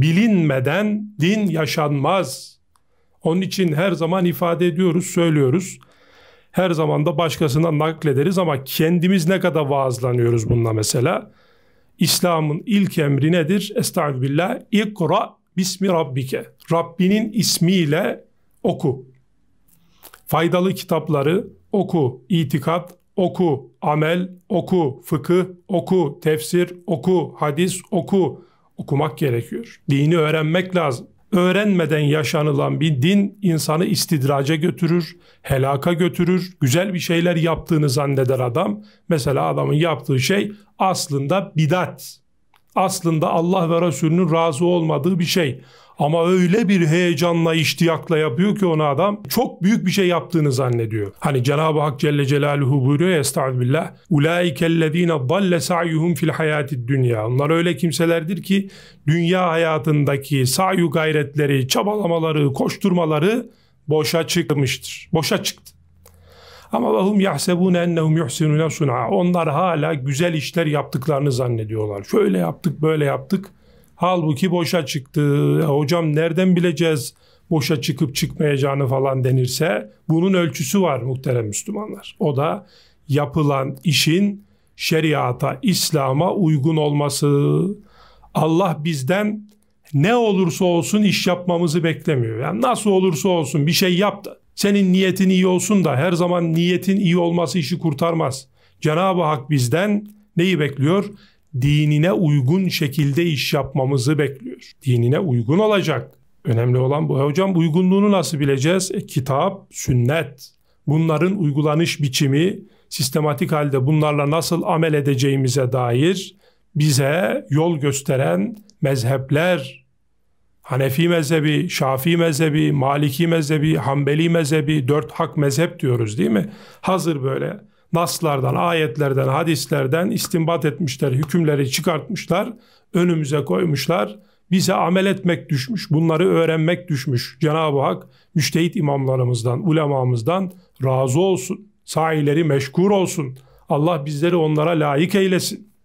bilinmeden din yaşanmaz. Onun için her zaman ifade ediyoruz, söylüyoruz. Her zaman da başkasına naklederiz ama kendimiz ne kadar vaazlanıyoruz bununla mesela. İslam'ın ilk emri nedir? Estağfirullah. İkra bismi rabbike. Rabbinin ismiyle oku. Faydalı kitapları oku. İtikat oku. Amel oku. Fıkıh oku. Tefsir oku. Hadis oku okumak gerekiyor. Dini öğrenmek lazım. Öğrenmeden yaşanılan bir din insanı istidraca götürür, helaka götürür. Güzel bir şeyler yaptığını zanneder adam. Mesela adamın yaptığı şey aslında bidat aslında Allah ve Resulünün razı olmadığı bir şey. Ama öyle bir heyecanla, iştiyakla yapıyor ki onu adam çok büyük bir şey yaptığını zannediyor. Hani Cenab-ı Hak Celle Celaluhu buyuruyor ya estağfirullah. Ulaikellezine dalle sa'yuhum fil hayati dünya. Onlar öyle kimselerdir ki dünya hayatındaki sayu gayretleri, çabalamaları, koşturmaları boşa çıkmıştır. Boşa çıktı. Ama vahum yahsebune ennehum yuhsinune sun'a. Onlar hala güzel işler yaptıklarını zannediyorlar. Şöyle yaptık, böyle yaptık. Halbuki boşa çıktı. Ya hocam nereden bileceğiz boşa çıkıp çıkmayacağını falan denirse bunun ölçüsü var muhterem Müslümanlar. O da yapılan işin şeriata, İslam'a uygun olması. Allah bizden ne olursa olsun iş yapmamızı beklemiyor. Yani nasıl olursa olsun bir şey yaptı. Senin niyetin iyi olsun da her zaman niyetin iyi olması işi kurtarmaz. Cenab-ı Hak bizden neyi bekliyor? Dinine uygun şekilde iş yapmamızı bekliyor. Dinine uygun olacak. Önemli olan bu. E hocam uygunluğunu nasıl bileceğiz? E, kitap, sünnet. Bunların uygulanış biçimi, sistematik halde bunlarla nasıl amel edeceğimize dair bize yol gösteren mezhepler Hanefi mezhebi, Şafii mezhebi, Maliki mezhebi, Hanbeli mezhebi, dört hak mezhep diyoruz değil mi? Hazır böyle naslardan, ayetlerden, hadislerden istinbat etmişler, hükümleri çıkartmışlar, önümüze koymuşlar. Bize amel etmek düşmüş, bunları öğrenmek düşmüş. Cenab-ı Hak müştehit imamlarımızdan, ulemamızdan razı olsun. Sahileri meşgul olsun. Allah bizleri onlara layık eylesin.